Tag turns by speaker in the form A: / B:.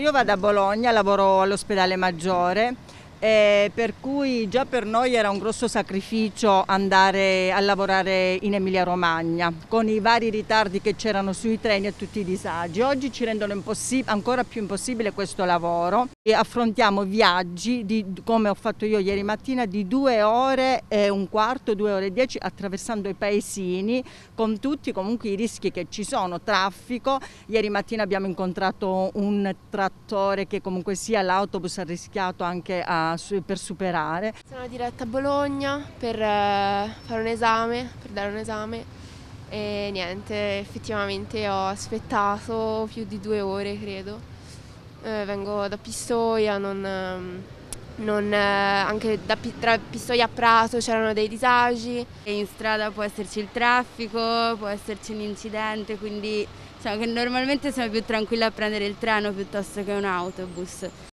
A: Io vado a Bologna, lavoro all'ospedale maggiore eh, per cui già per noi era un grosso sacrificio andare a lavorare in Emilia Romagna, con i vari ritardi che c'erano sui treni e tutti i disagi. Oggi ci rendono ancora più impossibile questo lavoro e affrontiamo viaggi, di, come ho fatto io ieri mattina, di due ore e un quarto, due ore e dieci, attraversando i paesini, con tutti comunque i rischi che ci sono, traffico. Ieri mattina abbiamo incontrato un trattore che comunque sia l'autobus ha rischiato anche a da, per superare.
B: Sono diretta a Bologna per eh, fare un esame, per dare un esame e niente, effettivamente ho aspettato più di due ore credo. Eh, vengo da Pistoia, non, ehm, non, eh, anche da, tra Pistoia a Prato c'erano dei disagi. In strada può esserci il traffico, può esserci
A: un incidente, quindi diciamo che normalmente sono più tranquilla a prendere il treno piuttosto che un autobus.